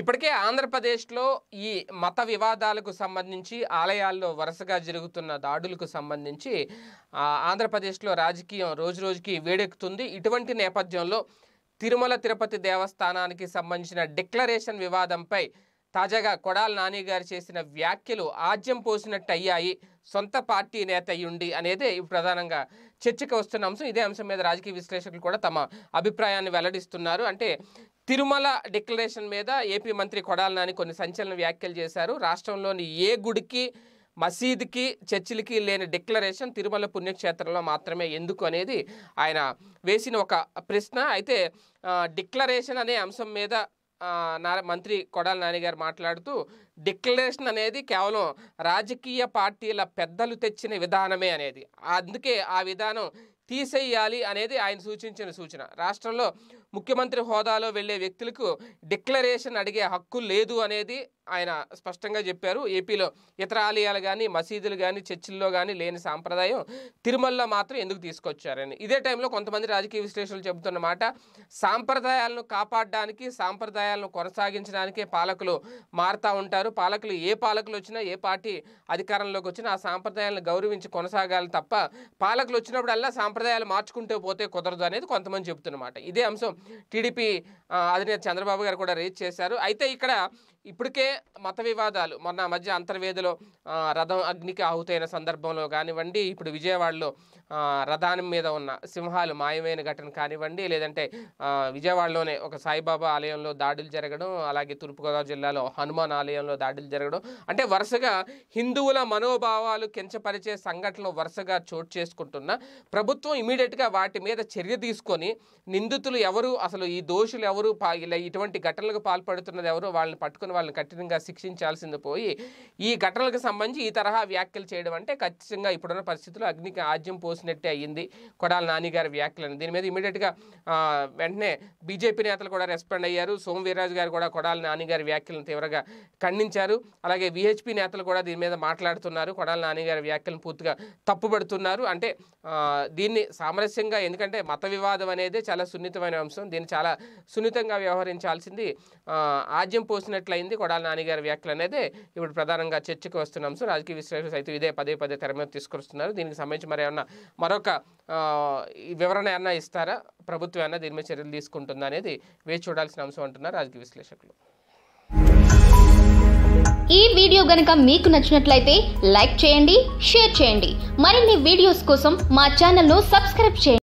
ఇప్పటికే ఆంధ్రప్రదేశ్లో ఈ మత వివాదాలకు సంబంధించి ఆలయాల్లో వరుసగా జరుగుతున్న దాడులకు సంబంధించి ఆంధ్రప్రదేశ్లో రాజకీయం రోజు రోజుకి వేడెక్కుతుంది ఇటువంటి నేపథ్యంలో తిరుమల తిరుపతి దేవస్థానానికి సంబంధించిన డిక్లరేషన్ వివాదంపై తాజాగా కొడాల నాని గారు చేసిన వ్యాఖ్యలు ఆజ్యం పోసినట్టు అయ్యాయి సొంత పార్టీ నేత అయ్యుండి అనేదే ప్రధానంగా చర్చకు వస్తున్న అంశం ఇదే అంశం మీద రాజకీయ విశ్లేషకులు కూడా తమ అభిప్రాయాన్ని వెల్లడిస్తున్నారు అంటే తిరుమల డిక్లరేషన్ మీద ఏపీ మంత్రి కొడాల నాని కొన్ని సంచలన వ్యాఖ్యలు చేశారు రాష్ట్రంలోని ఏ గుడికి మసీద్కి చర్చిలకి లేని డిక్లరేషన్ తిరుమల పుణ్యక్షేత్రంలో మాత్రమే ఎందుకు అనేది ఆయన వేసిన ఒక ప్రశ్న అయితే డిక్లరేషన్ అనే అంశం మీద మంత్రి కొడాల నాని గారు మాట్లాడుతూ డిక్లరేషన్ అనేది కేవలం రాజకీయ పార్టీల పెద్దలు తెచ్చిన విధానమే అనేది అందుకే ఆ విధానం తీసేయాలి అనేది ఆయన సూచించిన సూచన రాష్ట్రంలో ముఖ్యమంత్రి హోదాలో వెళ్లే వ్యక్తులకు డిక్లరేషన్ అడిగే హక్కు లేదు అనేది ఆయన స్పష్టంగా చెప్పారు ఏపీలో ఇతర ఆలయాలు కానీ మసీదులు కానీ చర్చిల్లో కానీ లేని సాంప్రదాయం తిరుమలలో మాత్రం ఎందుకు తీసుకొచ్చారని ఇదే టైంలో కొంతమంది రాజకీయ విశ్లేషకులు చెబుతున్నమాట సాంప్రదాయాలను కాపాడడానికి సాంప్రదాయాలను కొనసాగించడానికే పాలకులు మారుతూ ఉంటారు పాలకులు ఏ పాలకులు వచ్చినా ఏ పార్టీ అధికారంలోకి వచ్చినా ఆ సాంప్రదాయాలను గౌరవించి కొనసాగాలి తప్ప పాలకులు వచ్చినప్పుడల్లా సాంప్రదాయాలు మార్చుకుంటూ పోతే కుదరదు అనేది కొంతమంది చెబుతున్నమాట ఇదే అంశం టీడీపీ అధినేత చంద్రబాబు గారు కూడా రేజ్ చేశారు అయితే ఇక్కడ ఇప్పటికే మత వివాదాలు మొన్న మధ్య అంతర్వేదిలో రథం అగ్నికి ఆహుతైన సందర్భంలో కానివ్వండి ఇప్పుడు విజయవాడలో రథానం మీద ఉన్న సింహాలు మాయమైన ఘటన కానివ్వండి లేదంటే విజయవాడలోనే ఒక సాయిబాబా ఆలయంలో దాడులు జరగడం అలాగే తూర్పుగోదావరి జిల్లాలో హనుమాన్ ఆలయంలో దాడులు జరగడం అంటే వరుసగా హిందువుల మనోభావాలు కించపరిచే సంఘటనలు వరుసగా చోటు చేసుకుంటున్న ప్రభుత్వం ఇమీడియట్గా వాటి మీద చర్య తీసుకొని నిందితులు ఎవరు అసలు ఈ దోషులు ఎవరు ఇటువంటి ఘటనలకు పాల్పడుతున్నది ఎవరు వాళ్ళని పట్టుకుని వాళ్ళని కఠినంగా శిక్షించాల్సింది పోయి ఈ ఘటనలకు సంబంధించి ఈ తరహా వ్యాఖ్యలు చేయడం అంటే ఖచ్చితంగా ఇప్పుడున్న పరిస్థితుల్లో అగ్నికి ఆజ్యం పోసినట్టే అయ్యింది కొడాల నానిగారి వ్యాఖ్యలను దీని మీద ఇమీడియట్గా వెంటనే బీజేపీ నేతలు కూడా రెస్పాండ్ అయ్యారు సోము గారు కూడా కొడాల నానిగారి వ్యాఖ్యలను తీవ్రంగా ఖండించారు అలాగే విహెచ్పి నేతలు కూడా దీని మీద మాట్లాడుతున్నారు కొడాల నానిగారి వ్యాఖ్యలను పూర్తిగా తప్పుపడుతున్నారు అంటే దీన్ని సామరస్యంగా ఎందుకంటే మత వివాదం అనేది చాలా సున్నితమైన అంశం దీన్ని చాలా సున్నితంగా వ్యవహరించాల్సింది ఆజ్యం పోసినట్లయింది జరిగింది కొడాల నానిగారి వ్యాఖ్యలు అనేది ఇప్పుడు ప్రధానంగా చర్చకు వస్తున్న అంశం రాజకీయ విశ్లేషకులు అయితే ఇదే పదే పదే తెర మీద తీసుకొస్తున్నారు దీనికి సంబంధించి మరి ఏమన్నా మరొక వివరణ ఏమన్నా ఇస్తారా ప్రభుత్వం ఏమన్నా దీని మీద చర్యలు తీసుకుంటుందా అనేది వేచి చూడాల్సిన అంశం అంటున్నారు రాజకీయ విశ్లేషకులు ఈ వీడియో గనక మీకు నచ్చినట్లయితే లైక్ చేయండి షేర్ చేయండి మరిన్ని వీడియోస్ కోసం మా ఛానల్ను సబ్స్క్రైబ్ చేయండి